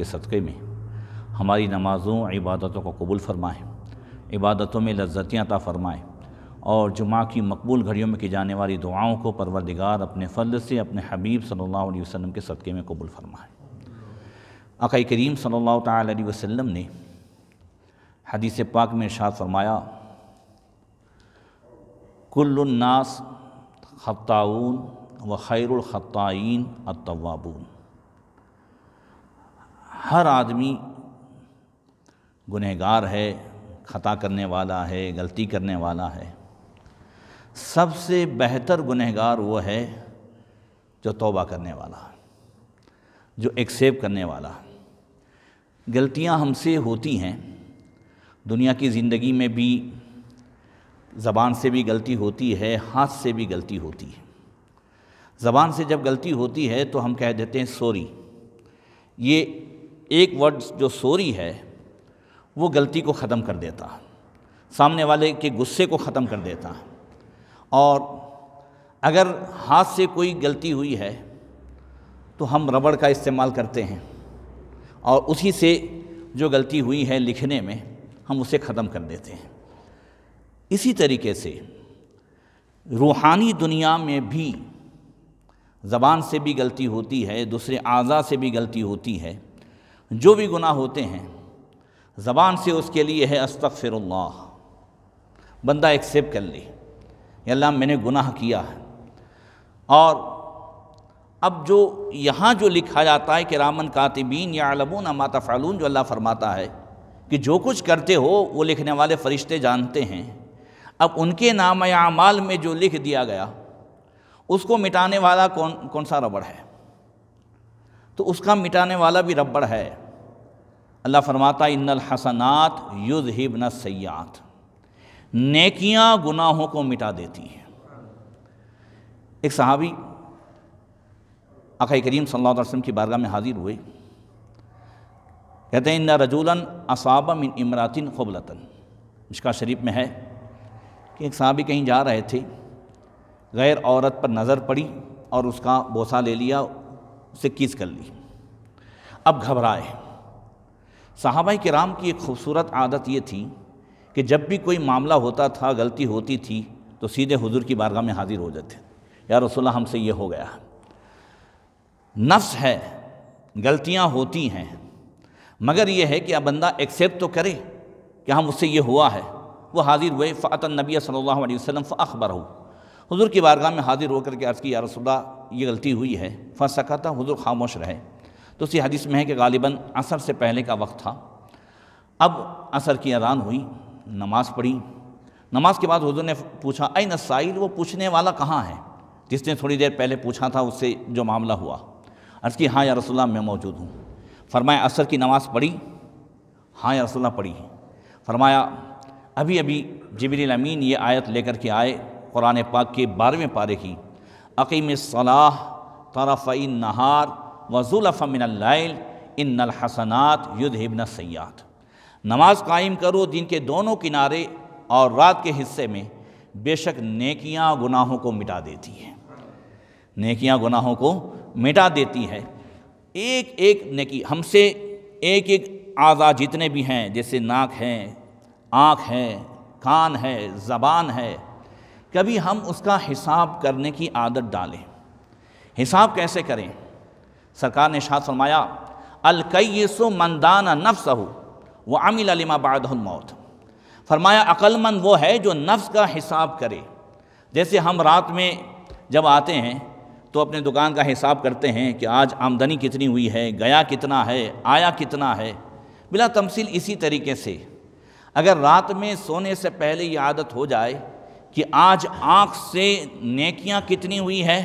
के सदक़े में हमारी नमाज़ों इबादतों को कबूल फरमाएँ इबादतों में लज्जतियाँ अता फ़रमाएँ और जुमा की मकबूल घड़ियों में की जाने वाली दुआओं को परवरदिगार अपने फ़ल से अपने हबीब सल्लल्लाहु अलैहि वसल्लम के सदक़े में कबूल फरमाएँ अक़ाई करीम सल्लल्लाहु अलैहि वसल्लम ने हदीस पाक में इरशाद फरमाया कुल्लास खत्ताऊन व खैरख़ताइन अतवाबून हर आदमी गुनहगार है ख़ता करने वाला है गलती करने वाला है सबसे बेहतर गुनहगार वो है जो तौबा करने वाला जो एक्सेप्ट करने वाला गलतियां हमसे होती हैं दुनिया की ज़िंदगी में भी ज़बान से भी गलती होती है हाथ से भी गलती होती है ज़बान से जब गलती होती है तो हम कह देते हैं सॉरी ये एक वर्ड जो सोरी है वो गलती को ख़त्म कर देता सामने वाले के गुस्से को ख़त्म कर देता और अगर हाथ से कोई गलती हुई है तो हम रबड़ का इस्तेमाल करते हैं और उसी से जो गलती हुई है लिखने में हम उसे ख़त्म कर देते हैं इसी तरीके से रूहानी दुनिया में भी ज़बान से भी गलती होती है दूसरे आज़ा से भी गलती होती है जो भी गुनाह होते हैं ज़बान से उसके लिए है अस्तफ़िरल्लाह बंदा एक्सेप्ट कर ले अल्लाह मैंने गुनाह किया है और अब जो यहाँ जो लिखा जाता है कि रामन कातिबीन या अलबून माता फ़ालून जो अल्लाह फरमाता है कि जो कुछ करते हो वो लिखने वाले फ़रिश्ते जानते हैं अब उनके नाम अमाल में जो लिख दिया गया उसको मिटाने वाला कौन कौन सा रबड़ है तो उसका मिटाने वाला भी रबड़ है अल्लाह फरमाता इन्नल हसनात युद्ध हिबन सयात नेकियां गुनाहों को मिटा देती हैं एक सहाबी अकई करीम सल्ला वसम की बारगाह में हाजिर हुए कहते हैं इन रजूलन असाबा मिन इमरातिन खबलतन इसका शरीफ में है कि एक सहाबी कहीं जा रहे थे गैर औरत पर नज़र पड़ी और उसका बोसा ले लिया उसे कीस कर ली अब घबराए साहबा के राम की एक खूबसूरत आदत ये थी कि जब भी कोई मामला होता था गलती होती थी तो सीधे हुजूर की बारगाह में हाजिर हो जाते यार रसोल्ला हमसे ये हो गया नफ्स है गलतियाँ होती हैं मगर यह है कि अब बंदा एक्सेप्ट तो करे कि हम हाँ, उससे ये हुआ है वो हाजिर हुए फ़ात नबी सल्लल्लाहु अलैहि वसल्लम अखबर हो हुजूर की बारगाह में हाजिर होकर के अर्ज़ की या रसोल्ला ये गलती हुई है था हजूर खामोश रहे तो उसी हदीस में है कि गालिबा असर से पहले का वक्त था अब असर की अदान हुई नमाज़ पढ़ी नमाज के बाद हजूर ने पूछा अ नसाइल वो पूछने वाला कहाँ है जिसने थोड़ी देर पहले पूछा था उससे जो मामला हुआ अर्ज़ की हाँ या रसोल्ला मैं मौजूद हूँ फरमाया असर की नमाज़ पढ़ी हाँ या रसोल्ला पढ़ी फरमाया अभी अभी जबिलमीन अमीन ये आयत लेकर के आए कुरान पाक के बारहवें पारे की सलाह तरफ़ नहार वज़ुलफ़ इन हसनात युद्ध इबन सयात नमाज कायम करो दिन के दोनों किनारे और रात के हिस्से में बेशक नेकियां गुनाहों को मिटा देती हैं नेकियां गुनाहों को मिटा देती है एक एक नेकी हमसे एक एक आज़ा जितने भी हैं जैसे नाक हैं आँख है कान है ज़बान है कभी हम उसका हिसाब करने की आदत डालें हिसाब कैसे करें सरकार ने शाह फरमाया सो मंदाना नफ्स हो वह अमिल अलिमा बादमौत फरमाया अक्लमंद वो है जो नफ्स का हिसाब करे जैसे हम रात में जब आते हैं तो अपने दुकान का हिसाब करते हैं कि आज आमदनी कितनी हुई है गया कितना है आया कितना है बिला तमसील इसी तरीके से अगर रात में सोने से पहले ये आदत हो जाए कि आज आँख से नेकियां कितनी हुई है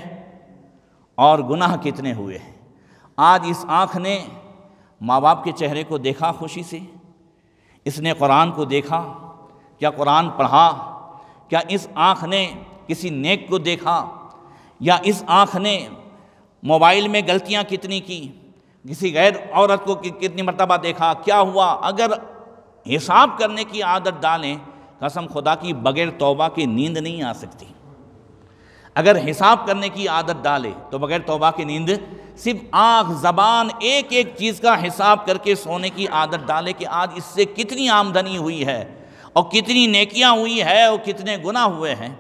और गुनाह कितने हुए हैं आज इस आँख ने माँ बाप के चेहरे को देखा खुशी से इसने कुरान को देखा क्या कुरान पढ़ा क्या इस आँख ने किसी नेक को देखा या इस आँख ने मोबाइल में गलतियाँ कितनी की किसी गैर औरत को कितनी मरतबा देखा क्या हुआ अगर हिसाब करने की आदत डालें कसम खुदा की बगैर तोबा की नींद नहीं आ सकती अगर हिसाब करने की आदत डाले तो बगैर तोबा की नींद सिर्फ आँख जबान एक एक चीज़ का हिसाब करके सोने की आदत डाले कि आज इससे कितनी आमदनी हुई है और कितनी नेकियां हुई है और कितने गुना हुए हैं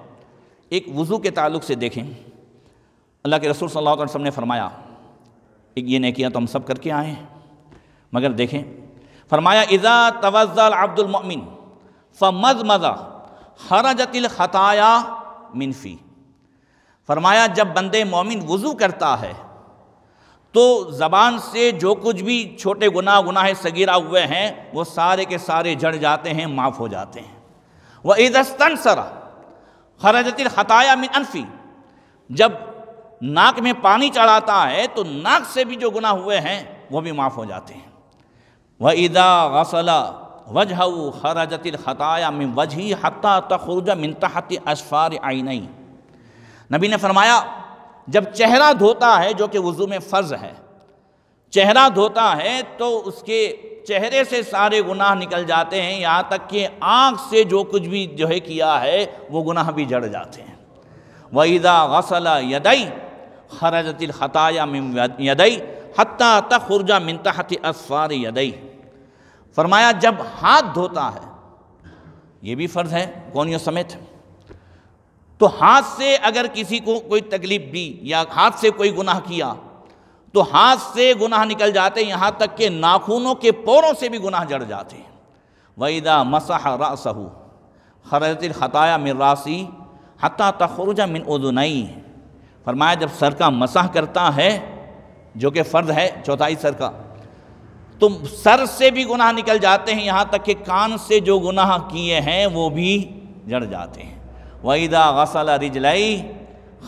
एक वज़ू के ताल्लुक से देखें अल्लाह के रसूल सल्लल्लाहु अलैहि वसल्लम ने फरमाया एक ये नेकियां तो हम सब करके आए हैं मगर देखें फरमाया इज़ा तवज़ल अब्दुलमिन फ मज मज़ा हरजतिल ख़ताया मिनफ़ी फरमाया जब बंदे मोमिन वज़ू करता है तो ज़बान से जो कुछ भी छोटे गुनाह गुनाह सगीरा हुए हैं वो सारे के सारे जड़ जाते हैं माफ़ हो जाते हैं वह ईदस्तन सरा खरजतिल ख़ताया मिन अनफ़ी जब नाक में पानी चढ़ाता है तो नाक से भी जो गुनाह हुए हैं वो भी माफ़ हो जाते हैं वह ईदा गसला वजह जतिल ख़ताया मिन वजही हती तखरज अशफार आई आइनई नबी ने फरमाया जब चेहरा धोता है जो कि वज़ू में फ़र्ज है चेहरा धोता है तो उसके चेहरे से सारे गुनाह निकल जाते हैं यहाँ तक कि आँख से जो कुछ भी जो है किया है वो गुनाह भी जड़ जाते हैं वहीदा गसल यदई खराजतिल ख़ताया मिन यदई हती तखरजा मिनतहत असफ़ार यदई फरमाया जब हाथ धोता है ये भी फ़र्ज है यो समेत तो हाथ से अगर किसी को कोई तकलीफ दी या हाथ से कोई गुनाह किया तो हाथ से गुनाह निकल जाते यहाँ तक के नाखूनों के पोरों से भी गुनाह जड़ जाते हैं मसाह मसह रासहू हताया मिन रासी हता तखरुजा मिन उदुनई फरमाया जब सर का मसाह करता है जो कि फ़र्ज है चौथाई सर का तो सर से भी गुनाह निकल जाते हैं यहाँ तक कि कान से जो गुनाह किए हैं वो भी जड़ जाते हैं वहीदा गसल रिजलई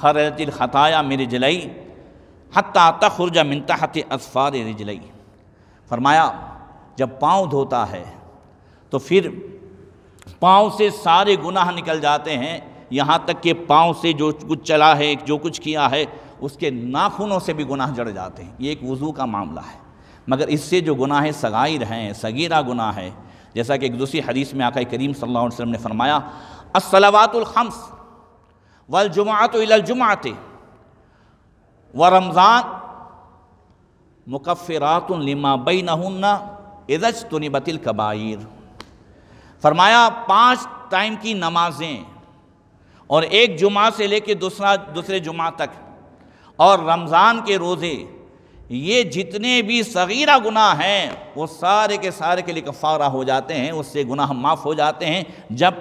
खरतिल खताया मिरजलई हता तखुरजा हत असफ़ार रिजलई फरमाया जब पाँव धोता है तो फिर पाँव से सारे गुनाह निकल जाते हैं यहाँ तक कि पाँव से जो कुछ चला है जो कुछ किया है उसके नाखूनों से भी गुनाह जड़ जाते हैं ये एक वज़ू का मामला है मगर इससे जो गुनाह है सगाइर हैं सगीरा गुनाह है जैसा कि एक दूसरी हदीस में आका करीम सल्लल्लाहु अलैहि वसल्लम ने फरमाया असलवातुलखम्स वलजुमातुलजुमात व रमज़ान मुकफ़रातुलमा लिमा बई नहुन्ना इज़ज तुनिबतिल कबाइर फरमाया पाँच टाइम की नमाजें और एक जुमा से लेकर दूसरा दूसरे जुमा तक और रमज़ान के रोज़े ये जितने भी सगीरा गुनाह हैं वो सारे के सारे के लिए कफ़ारा हो जाते हैं उससे गुनाह माफ़ हो जाते हैं जब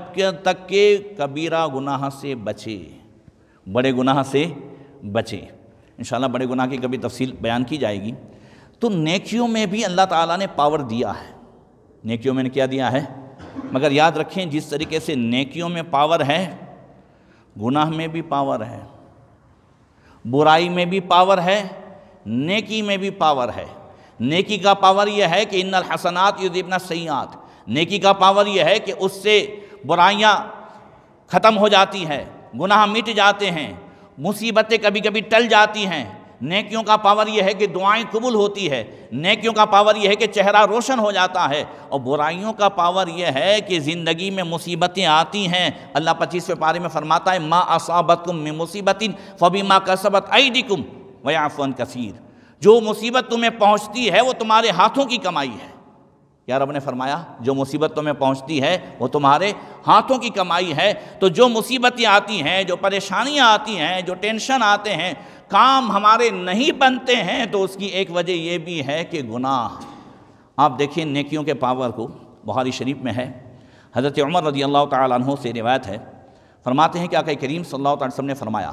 तक के कबीरा गुनाह से बचे बड़े गुनाह से बचे इन बड़े गुनाह की कभी तफसील बयान की जाएगी तो नेकियों में भी अल्लाह ताला ने पावर दिया है नेकियों में क्या दिया है मगर याद रखें जिस तरीके से नेकियों में पावर है गुनाह में भी पावर है बुराई में भी पावर है नेकी में भी पावर है नेकी का पावर यह है कि इन्नल हसनात युदिबना सयात नेकी का पावर यह है कि उससे बुराइयाँ ख़त्म हो जाती हैं गुनाह मिट जाते हैं मुसीबतें कभी कभी टल जाती हैं नेकियों का पावर यह है कि दुआएं कबूल होती है नेकियों का पावर यह है कि चेहरा रोशन हो जाता है और बुराइयों का पावर यह है कि ज़िंदगी में मुसीबतें आती हैं अल्लाह पच्चीसवें पारे में फरमाता है माँ असाबत कुम में मुसीबतिन फ़बी माँ कसबत आई कुम वयाफ़न कसीर जो मुसीबत तुम्हें पहुँचती है वो तुम्हारे हाथों की कमाई है यार रब ने फरमाया जो मुसीबत तुम्हें पहुंचती है वो तुम्हारे हाथों की कमाई है तो जो मुसीबतें आती हैं जो परेशानियां आती हैं जो टेंशन आते हैं काम हमारे नहीं बनते हैं तो उसकी एक वजह यह भी है कि गुनाह आप देखिए नेकियों के पावर को बुहारी शरीफ में है हज़रत उमर रजी अल्लाह तहों से रिवायत है फरमाते हैं कि आका करीम सल्लल्लाहु अलैहि वसल्लम ने फरमाया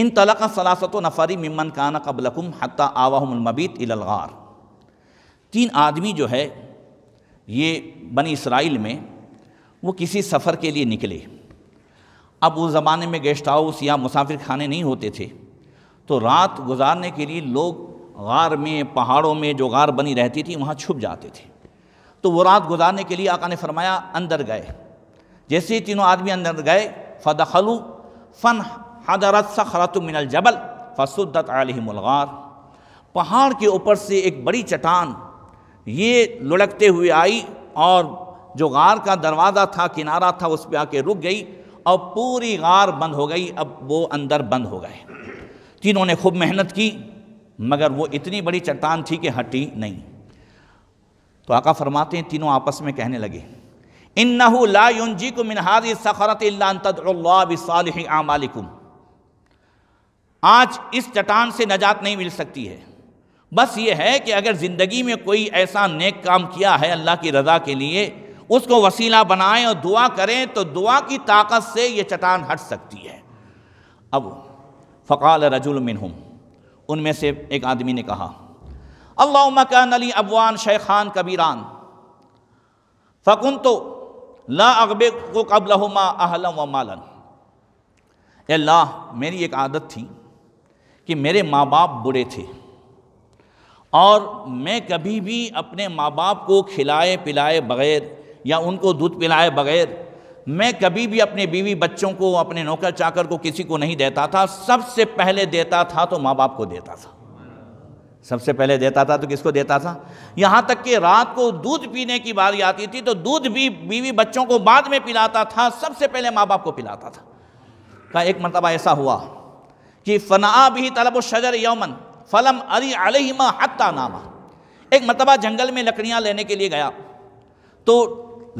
इन तलाक सलासत नफरी मिमन काना कबलकुम हती आवाहमबीत इलगार तीन आदमी जो है ये बनी इसराइल में वो किसी सफ़र के लिए निकले अब उस ज़माने में गेस्ट हाउस या मुसाफिर खाने नहीं होते थे तो रात गुजारने के लिए लोग गार में पहाड़ों में जो गार बनी रहती थी वहाँ छुप जाते थे तो वो रात गुजारने के लिए आका ने फरमाया अंदर गए जैसे ही तीनों आदमी अंदर गए फ़दखलू फ़न हदरत सखरत मिनल जबल फसुद्दत मुलगार पहाड़ के ऊपर से एक बड़ी चट्टान ये लुढ़कते हुए आई और जो गार का दरवाज़ा था किनारा था उस पर आके रुक गई और पूरी गार बंद हो गई अब वो अंदर बंद हो गए तीनों ने खूब मेहनत की मगर वो इतनी बड़ी चट्टान थी कि हटी नहीं तो आका फरमाते हैं तीनों आपस में कहने लगे इन नहू जी को मिनहारी सखरत आमालिकुम आज इस चट्टान से नजात नहीं मिल सकती है बस ये है कि अगर ज़िंदगी में कोई ऐसा नेक काम किया है अल्लाह की रज़ा के लिए उसको वसीला बनाएं और दुआ करें तो दुआ की ताकत से ये चट्टान हट सकती है अब फ़काल रजुल मिनहुम उनमें से एक आदमी ने कहा अल्लाह मकान अली अबवान शेखान कबीरान फ़कुन तो ला अकबे को कबलहुमा अहलम व मालन अल्लाह मेरी एक आदत थी कि मेरे माँ बाप बुरे थे और मैं कभी भी अपने माँ बाप को खिलाए पिलाए बगैर या उनको दूध पिलाए बगैर मैं कभी भी अपने बीवी बच्चों को अपने नौकर चाकर को किसी को नहीं देता था सबसे पहले देता था तो माँ बाप को देता था सबसे पहले देता था तो किसको देता था यहाँ तक कि रात को दूध पीने की बारी आती थी तो दूध भी बीवी बच्चों को बाद में पिलाता था सबसे पहले माँ बाप को पिलाता था का एक मरतबा ऐसा हुआ कि फ़ना भी तलब शजर यौमन फ़लम अली अलहिमा हत्ता नामा एक मरतबा जंगल में लकड़ियाँ लेने के लिए गया तो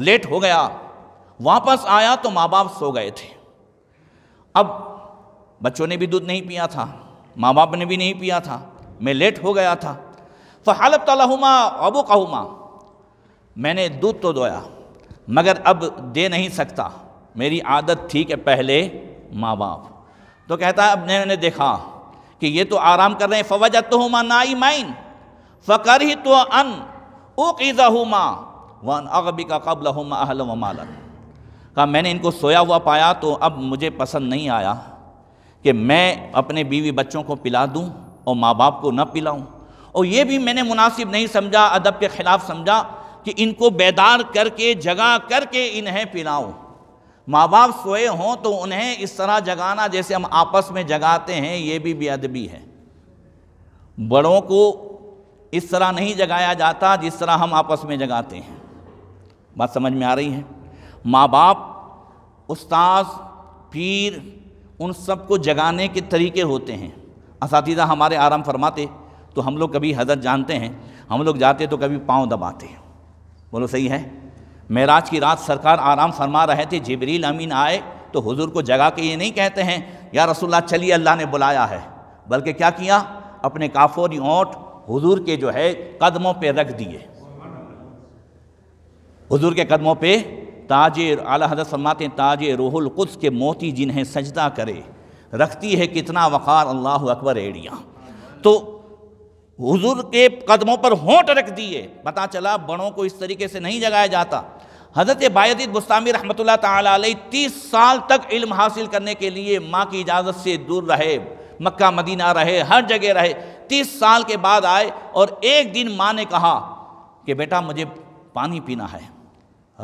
लेट हो गया वापस आया तो माँ बाप सो गए थे अब बच्चों ने भी दूध नहीं पिया था माँ बाप ने भी नहीं पिया था मैं लेट हो गया था फ़ालब तलहुमा अबू कहुमा मैंने दूध तो दोया मगर अब दे नहीं सकता मेरी आदत थी कि पहले माँ बाप तो कहता है अब मैंने देखा कि ये तो आराम कर रहे हैं फवजत हुमा नाई माइन फ़कर ही तो अन ओजा हुमा वन अगबी का कबल हुमा अहल वमाल कहा मैंने इनको सोया हुआ पाया तो अब मुझे पसंद नहीं आया कि मैं अपने बीवी बच्चों को पिला दूँ और माँ बाप को न पिलाऊँ और ये भी मैंने मुनासिब नहीं समझा अदब के ख़िलाफ़ समझा कि इनको बेदार करके जगा करके इन्हें पिलाऊँ माँ बाप सोए हों तो उन्हें इस तरह जगाना जैसे हम आपस में जगाते हैं ये भी बेअदबी है बड़ों को इस तरह नहीं जगाया जाता जिस तरह हम आपस में जगाते हैं बात समझ में आ रही है माँ बाप उस्ताद पीर उन सबको जगाने के तरीके होते हैं इस हमारे आराम फरमाते तो हम लोग कभी हजरत जानते हैं हम लोग जाते तो कभी पाँव दबाते बोलो सही है महराज की रात सरकार आराम फरमा रहे थे जबरील अमीन आए तो हुजूर को जगा के ये नहीं कहते हैं या रसुल्ला चलिए अल्लाह ने बुलाया है बल्कि क्या किया अपने काफोरी ओंट हुजूर के जो है कदमों पे रख दिए हुजूर के कदमों पे ताज आला हजरत फरमाते ताज रोहुल कुद्स के मोती जिन्हें सजदा करे रखती है कितना वक़ार अल्लाह अकबर एड़िया तो हुजूर के कदमों पर होंठ रख दिए पता चला बड़ों को इस तरीके से नहीं जगाया जाता हज़रत बायदी बुस्तामी रहमत ताली तीस साल तक इल्म हासिल करने के लिए माँ की इजाज़त से दूर रहे मक्का मदीना रहे हर जगह रहे तीस साल के बाद आए और एक दिन माँ ने कहा कि बेटा मुझे पानी पीना है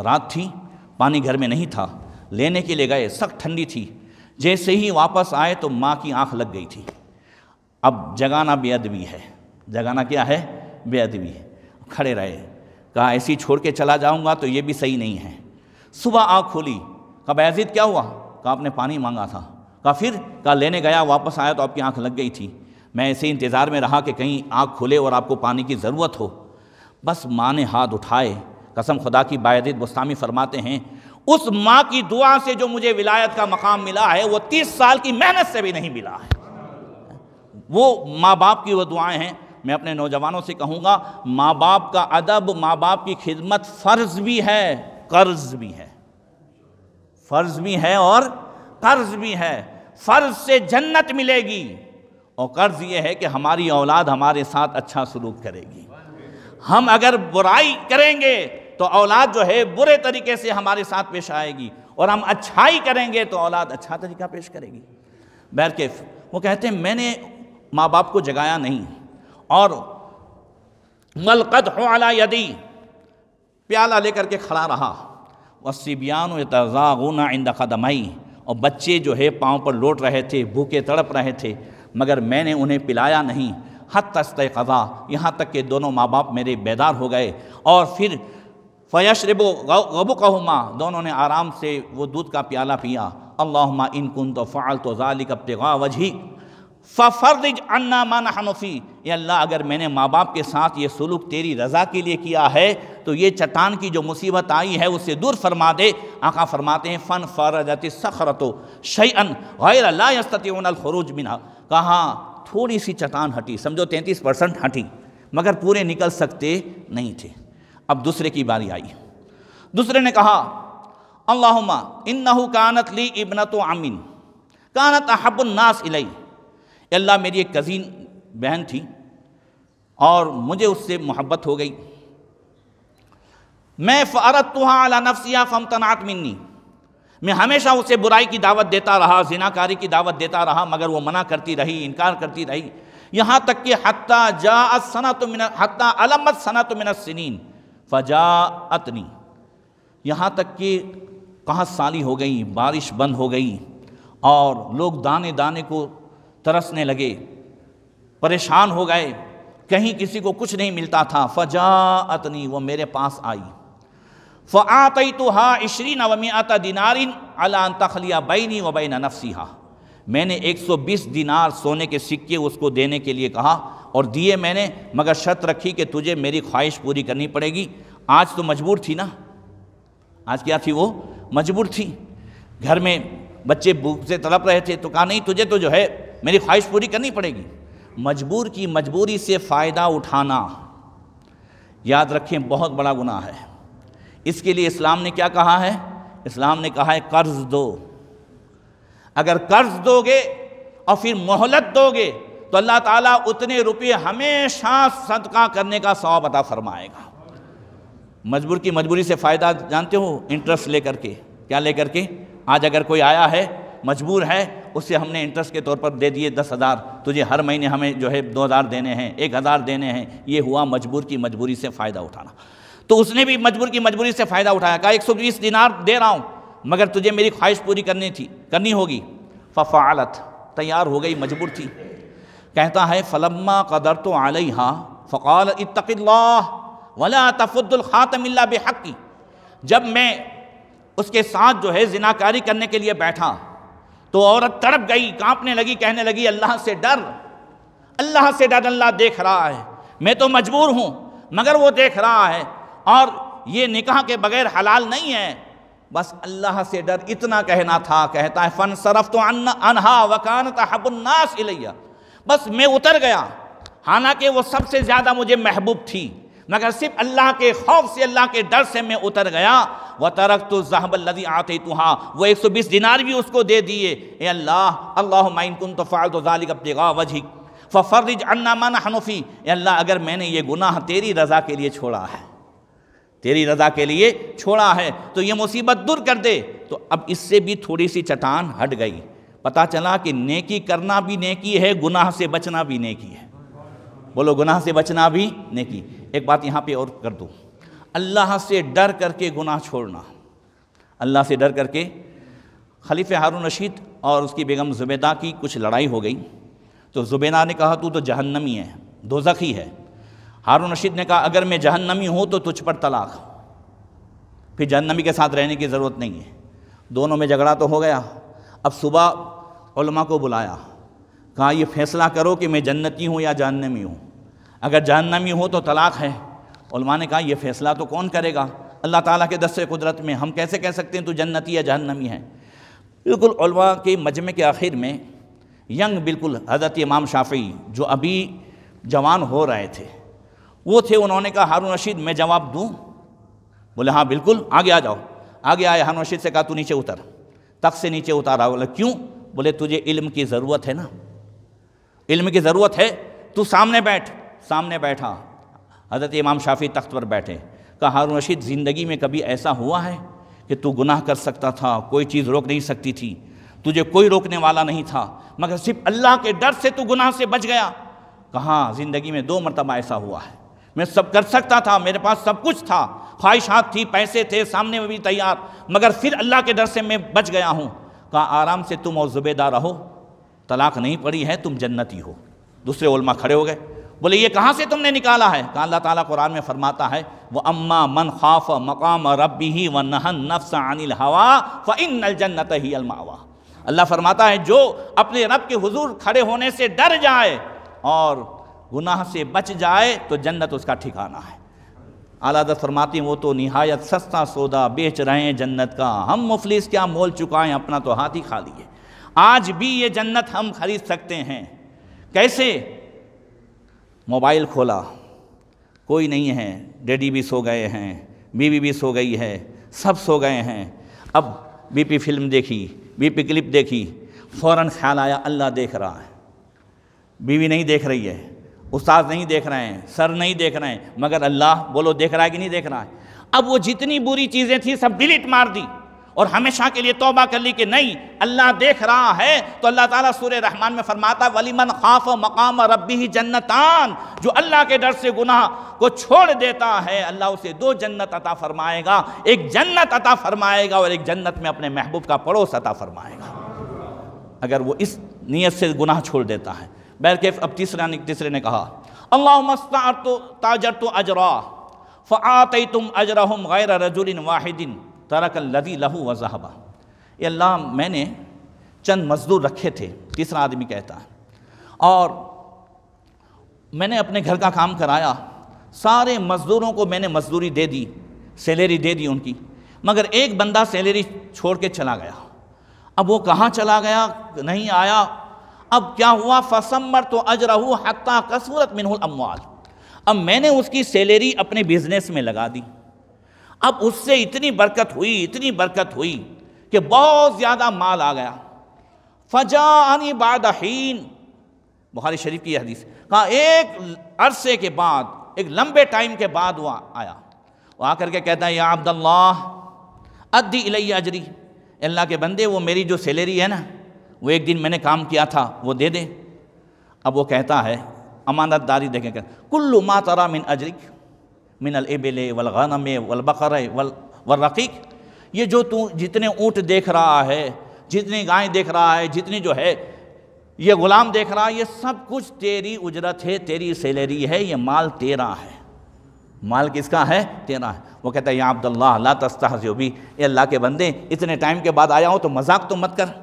रात थी पानी घर में नहीं था लेने के लिए गए सख्त ठंडी थी जैसे ही वापस आए तो माँ की आँख लग गई थी अब जगाना बेअदबी है जगाना क्या है बेअदबी है खड़े रहे कहा ऐसी छोड़ के चला जाऊँगा तो ये भी सही नहीं है सुबह आँख खोली कहा बैजीद क्या हुआ कहा आपने पानी मांगा था कहा फिर कहा लेने गया वापस आया तो आपकी आँख लग गई थी मैं ऐसे इंतज़ार में रहा कि कहीं आँख खोले और आपको पानी की ज़रूरत हो बस माँ ने हाथ उठाए कसम खुदा की बायदीद बस्तामी फरमाते हैं उस माँ की दुआ से जो मुझे विलायत का मकाम मिला है वो तीस साल की मेहनत से भी नहीं मिला है वो माँ बाप की वो दुआएं हैं मैं अपने नौजवानों से कहूँगा माँ बाप का अदब माँ बाप की खिदमत फ़र्ज़ भी है कर्ज़ भी है फ़र्ज़ भी है और कर्ज़ भी है फ़र्ज़ से जन्नत मिलेगी और कर्ज़ ये है कि हमारी औलाद हमारे साथ अच्छा सलूक करेगी हम अगर बुराई करेंगे तो औलाद जो है बुरे तरीके से हमारे साथ पेश आएगी और हम अच्छाई करेंगे तो औलाद अच्छा तरीका पेश करेगी बैर वो कहते हैं मैंने माँ बाप को जगाया नहीं और मलकद हो अला यदी प्याला लेकर के खड़ा रहा वसीबियान तजागुना इंद खदमई और बच्चे जो है पाँव पर लौट रहे थे भूखे तड़प रहे थे मगर मैंने उन्हें पिलाया नहीं हद तस्ते कज़ा यहाँ तक के दोनों माँ बाप मेरे बेदार हो गए और फिर फ़यशरबो गबो कहमा दोनों ने आराम से वो दूध का प्याला पिया अल्लाह इन कुन तो फ़ाल तो ज़ालिक अब वजही फ़र्दिज अन्ना मान हनफ़ी ये अल्लाह अगर मैंने माँ बाप के साथ ये सलूक तेरी रज़ा के लिए किया है तो ये चट्टान की जो मुसीबत आई है उसे दूर फरमा दे आका फरमाते हैं फ़न फ़रजत सखरतो अन गैर अल्लास्तरूज मिना कहा थोड़ी सी चट्टान हटी समझो तैंतीस परसेंट हटी मगर पूरे निकल सकते नहीं थे अब दूसरे की बारी आई दूसरे ने कहा अल्लाह इन्ना कानत ली इबनत आमिन कानत अहबुलनास इलाई कि अल्लाह मेरी एक कज़ीन बहन थी और मुझे उससे मोहब्बत हो गई मैं फ़ारत तो हाँ अला नफसिया तनात मिन्नी मैं हमेशा उसे बुराई की दावत देता रहा जिनाकारी की दावत देता रहा मगर वो मना करती रही इनकार करती रही यहाँ तक कि हत्ता जा सना तो मिन हत्ता अलमत सना तो मिनत सिनीन फजा अतनी यहाँ तक कि कहाँ साली हो गई बारिश बंद हो गई और लोग दाने दाने को तरसने लगे परेशान हो गए कहीं किसी को कुछ नहीं मिलता था अतनी वो मेरे पास आई फ आतई तो हा इशरी आता दिनारिन अला तखलिया बैनी व बैन नफसी हा मैंने 120 दिनार सोने के सिक्के उसको देने के लिए कहा और दिए मैंने मगर शर्त रखी कि तुझे मेरी ख्वाहिश पूरी करनी पड़ेगी आज तो मजबूर थी ना आज क्या थी वो मजबूर थी घर में बच्चे भूख से तड़प रहे थे तो कहा नहीं तुझे तो जो है मेरी ख्वाहिश पूरी करनी पड़ेगी मजबूर की मजबूरी से फ़ायदा उठाना याद रखें बहुत बड़ा गुनाह है इसके लिए इस्लाम ने क्या कहा है इस्लाम ने कहा है कर्ज दो अगर कर्ज दोगे और फिर मोहलत दोगे तो अल्लाह ताला उतने रुपये हमेशा सदका करने का सवाब अता फरमाएगा मजबूर की मजबूरी से फ़ायदा जानते हो इंटरेस्ट लेकर के क्या लेकर के आज अगर कोई आया है मजबूर है उससे हमने इंटरेस्ट के तौर पर दे दिए दस हज़ार तुझे हर महीने हमें जो है दो हज़ार देने हैं एक हज़ार देने हैं ये हुआ मजबूर की मजबूरी से फ़ायदा उठाना तो उसने भी मजबूर की मजबूरी से फ़ायदा उठाया कहा एक सौ बीस दिनार दे रहा हूँ मगर तुझे मेरी ख्वाहिश पूरी करनी थी करनी होगी फ़फ़ालत तैयार हो गई मजबूर थी कहता है फलम्मा कदर तो आलई हाँ फ़ाल इतला वला तफुद्दुल ख़ातमिल्ला बेहक़ी जब मैं उसके साथ जो है जिनाकारी करने के लिए बैठा तो औरत तड़प गई कांपने लगी कहने लगी अल्लाह से डर अल्लाह से डर अल्लाह देख रहा है मैं तो मजबूर हूँ मगर वो देख रहा है और ये निकाह के बगैर हलाल नहीं है बस अल्लाह से डर इतना कहना था कहता है फ़न सरफ तो अनहा वकान तहबुलनास इलैया बस मैं उतर गया हालांकि वो सबसे ज़्यादा मुझे महबूब थी मगर सिर्फ अल्लाह के खौफ से अल्लाह के डर से मैं उतर गया वह तरक तो लदी आते हाँ वो एक सौ बीस दिनार भी उसको दे दिए ए अल्लाह अल्लाह माइन कन तो फ़ाल तो ज़ालिक देगा वजह फ़र्रज मन हनुफी अल्लाह अगर मैंने ये गुनाह तेरी रज़ा के लिए छोड़ा है तेरी रज़ा के लिए छोड़ा है तो ये मुसीबत दूर कर दे तो अब इससे भी थोड़ी सी चटान हट गई पता चला कि नेकी करना भी नेकी है गुनाह से बचना भी नेकी है बोलो गुनाह से बचना भी नेकी एक बात यहाँ पे और कर दूँ अल्लाह से डर करके गुनाह छोड़ना अल्लाह से डर करके खलीफ हारून रशीद और उसकी बेगम जुबैदा की कुछ लड़ाई हो गई तो जुबैदा ने कहा तू तो जहन्नमी है दोजखी है हारून रशीद ने कहा अगर मैं जहन्नमी हूँ तो तुझ पर तलाक फिर जहन्नमी के साथ रहने की ज़रूरत नहीं है दोनों में झगड़ा तो हो गया अब सुबह को बुलाया कहा यह फैसला करो कि मैं जन्नती हूँ या जहन्नमी हूँ अगर जहन्नमी हो तो तलाक़ है उलमा ने कहा यह फ़ैसला तो कौन करेगा अल्लाह ताला के दस्ते कुदरत में हम कैसे कह सकते हैं तो जन्नती या जहन्नमी है बिल्कुल उलमा के मजमे के आखिर में यंग बिल्कुल हज़रत इमाम शाफी जो अभी जवान हो रहे थे वो थे उन्होंने कहा हारून रशीद मैं जवाब दूँ बोले हाँ बिल्कुल आगे आ जाओ आगे आए हारून रशीद से कहा तू नीचे उतर तक से नीचे उतारा बोला क्यों बोले तुझे इल्म की ज़रूरत है ना इल्म की ज़रूरत है तू सामने बैठ सामने बैठा हज़रत इमाम शाफी तख्त पर बैठे कहा हारून रशीद ज़िंदगी में कभी ऐसा हुआ है कि तू गुनाह कर सकता था कोई चीज़ रोक नहीं सकती थी तुझे कोई रोकने वाला नहीं था मगर सिर्फ अल्लाह के डर से तू गुनाह से बच गया कहाँ ज़िंदगी में दो मरतबा ऐसा हुआ है मैं सब कर सकता था मेरे पास सब कुछ था ख्वाहिशात थी पैसे थे सामने में भी तैयार मगर फिर अल्लाह के डर से मैं बच गया हूँ कहा आराम से तुम और जुबेदार रहो तलाक नहीं पड़ी है तुम जन्नती हो दूसरे उलमा खड़े हो गए बोले ये कहाँ से तुमने निकाला है कहा अल्लाह ताला कुरान में फरमाता है वो अम्मा मन खाफ मकाम रबी ही व नहन नफ्स अनिल हवा व नल जन्नत ही अलमावा अल्लाह फरमाता है जो अपने रब के हुजूर खड़े होने से डर जाए और गुनाह से बच जाए तो जन्नत उसका ठिकाना है आलादत फरमाती वो तो नहायत सस्ता सौदा बेच रहे हैं जन्नत का हम मुफलिस क्या मोल चुकाएं अपना तो हाथ ही खा लिए आज भी ये जन्नत हम खरीद सकते हैं कैसे मोबाइल खोला कोई नहीं है डैडी भी सो गए हैं बीवी भी सो गई है सब सो गए हैं अब बीपी फिल्म देखी बीपी क्लिप देखी फ़ौर ख्याल आया अल्लाह देख रहा है बीवी नहीं देख रही है उस्ताद नहीं देख रहे हैं सर नहीं देख रहे हैं मगर अल्लाह बोलो देख रहा है कि नहीं देख रहा है अब वो जितनी बुरी चीज़ें थी सब डिलीट मार दी और हमेशा के लिए तोबा कर ली कि नहीं अल्लाह देख रहा है तो अल्लाह ताला सूर्य रहमान में फरमाता वलीमन खाफ मकाम रब्बी ही जन्नतान जो अल्लाह के डर से गुनाह को छोड़ देता है अल्लाह उसे दो जन्नत अता फरमाएगा एक जन्नत अता फरमाएगा और एक जन्नत में अपने महबूब का पड़ोस अता फरमाएगा अगर वो इस नीयत से गुनाह छोड़ देता है बल्कि अब तीसरा ने तीसरे ने कहा अल्लाह मस्तार तो ताजर तो अजरा फ़ात तुम अजरहम गैर रजुल वाहिदिन तरक लदी लहू व ये अल्लाह मैंने चंद मज़दूर रखे थे तीसरा आदमी कहता है और मैंने अपने घर का काम कराया सारे मज़दूरों को मैंने मजदूरी दे दी सैलरी दे दी उनकी मगर एक बंदा सैलरी छोड़ के चला गया अब वो कहाँ चला गया नहीं आया अब क्या हुआ फसमर तो अजरहू हत्ता कसूरत मिनहुल अमवाल अब मैंने उसकी सैलरी अपने बिजनेस में लगा दी अब उससे इतनी बरकत हुई इतनी बरकत हुई कि बहुत ज़्यादा माल आ गया आनी बादहीन बुहारी शरीफ की हदीस कहा एक अरसे के बाद एक लंबे टाइम के बाद वह आया वह आकर के कहता है या अब्दल्ला अद्दी इलैया अजरी अल्लाह के बंदे वो मेरी जो सैलरी है ना वो एक दिन मैंने काम किया था वो दे दे अब वो कहता है अमानत दारी देखें कुल्लु मा तरा मिन अजरिक मिनल एबल वल वलबकर वल वर्रक़ीक ये जो तू जितने ऊँट देख रहा है जितनी गाय देख रहा है जितनी जो है ये ग़ुलाम देख रहा है ये सब कुछ तेरी उजरत है तेरी सैलरी है ये माल तेरा है माल किसका है तेरा है वो कहता है या अब्दुल्ला ला तस्ताजी ये अल्लाह के बंदे इतने टाइम के बाद आया हो तो मजाक तो मत कर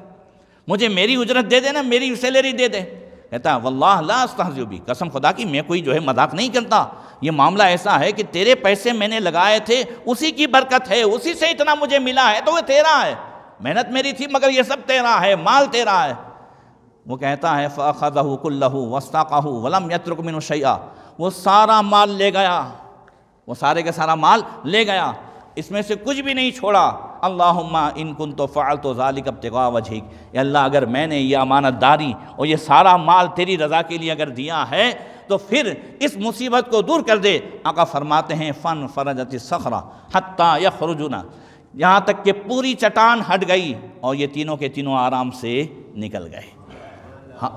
मुझे मेरी उजरत दे देना मेरी सैलरी दे दे कहता है वल्लाह भी कसम खुदा की मैं कोई जो है मजाक नहीं करता ये मामला ऐसा है कि तेरे पैसे मैंने लगाए थे उसी की बरकत है उसी से इतना मुझे मिला है तो वह तेरा है मेहनत मेरी थी मगर यह सब तेरा है माल तेरा है वो कहता है फ़ाखु कुल्लहू वस्ताकाहू वलम यत्रकमिन शैया वो सारा माल ले गया वो सारे का सारा माल ले गया इसमें से कुछ भी नहीं छोड़ा अल्लाह इन कुन तो फ़ाल तो ज़ालिक अब तगा वजहिक अल्लाह अगर मैंने ये अमानत दारी और ये सारा माल तेरी रज़ा के लिए अगर दिया है तो फिर इस मुसीबत को दूर कर दे आका फरमाते हैं फ़न फरजत सखरा हत्ता खरुजुना यहाँ तक कि पूरी चट्टान हट गई और ये तीनों के तीनों आराम से निकल गए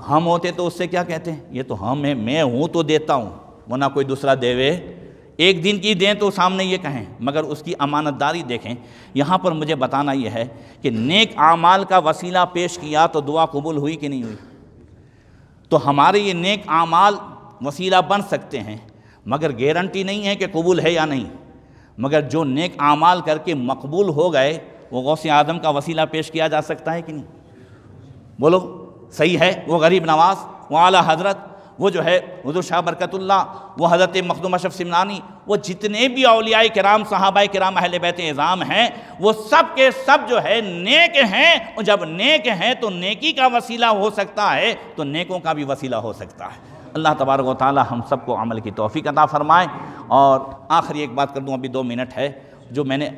हम होते तो उससे क्या कहते हैं ये तो हम हैं मैं हूँ तो देता हूँ वरना कोई दूसरा देवे एक दिन की दें तो सामने ये कहें मगर उसकी अमानतदारी देखें यहाँ पर मुझे बताना यह है कि नेक आमाल का वसीला पेश किया तो दुआ कबूल हुई कि नहीं हुई तो हमारे ये नेक आमाल वसीला बन सकते हैं मगर गारंटी नहीं है कि कबूल है या नहीं मगर जो नेक आमाल करके मकबूल हो गए वो गौस आदम का वसीला पेश किया जा सकता है कि नहीं बोलो सही है वो गरीब नवाज वो आला हजरत वो जो है हजूर शाह बरकतुल्ला वो हज़रत मखदूम अशफ सिमनानी वो जितने भी अलिया कराम साहबा कराम अहल बैत एज़ाम हैं वो सब के सब जो है नेक हैं और जब नेक हैं तो नेकी का वसीला हो सकता है तो नेकों का भी वसीला हो सकता है अल्लाह तबारक ताली हम सबको अमल की तोफ़ी अदा फ़रमाएँ और आखिरी एक बात कर दूँ अभी दो मिनट है जो मैंने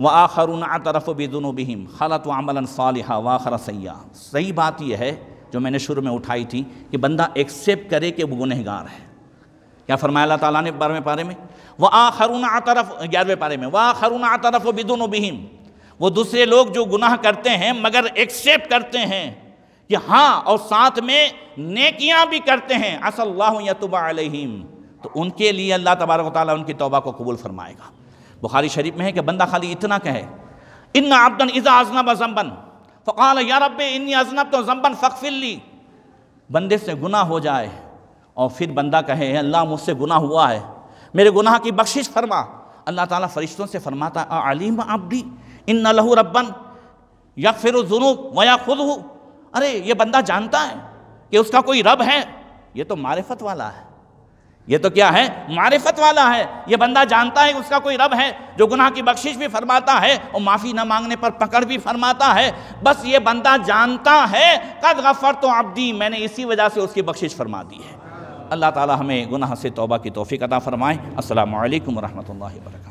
व आखरुन तरफ़ बिजुनबिम खलत व अमला साल वाखर सयाह सही बात यह है जो मैंने शुरू में उठाई थी कि बंदा एक्सेप्ट करे कि वो गुनहगार है क्या फरमाया अल्लाह ताला ने बारहवें पारे में वह आखरून आतरफ ग्यारहवें पारे में वह आखरून आतरफ व बिदुन बिहिम वो दूसरे लोग जो गुनाह करते हैं मगर एक्सेप्ट करते हैं कि हाँ और साथ में नेकियां भी करते हैं या अलहिम तो उनके लिए अल्लाह तबारक ताली उनकी तोबा को कबूल फरमाएगा बुखारी शरीफ में है कि बंदा खाली इतना कहे इन आबदन इज़ा आजनब जम्बन फ़काल या रब इन्नी अजनब तो जम्बन फ़कफिल्ली बंदे से गुनाह हो जाए और फिर बंदा कहे अल्लाह मुझसे गुनाह हुआ है मेरे गुनाह की बख्शिश फरमा अल्लाह ताला फरिश्तों से फरमाता आलिम अब्दी इन लहू रब्बन या फिर जुनूब व या खुद हूँ अरे ये बंदा जानता है कि उसका कोई रब है ये तो मारफत वाला है ये तो क्या है मारिफत वाला है ये बंदा जानता है उसका कोई रब है जो गुनाह की बख्शिश भी फरमाता है और माफ़ी ना मांगने पर पकड़ भी फरमाता है बस ये बंदा जानता है कद गफ़र तो आप दी मैंने इसी वजह से उसकी बख्शिश फरमा दी है अल्लाह ताला हमें गुनाह से तौबा की तोफ़ी अदा फ़रमाएँ असल वरहमल वर्क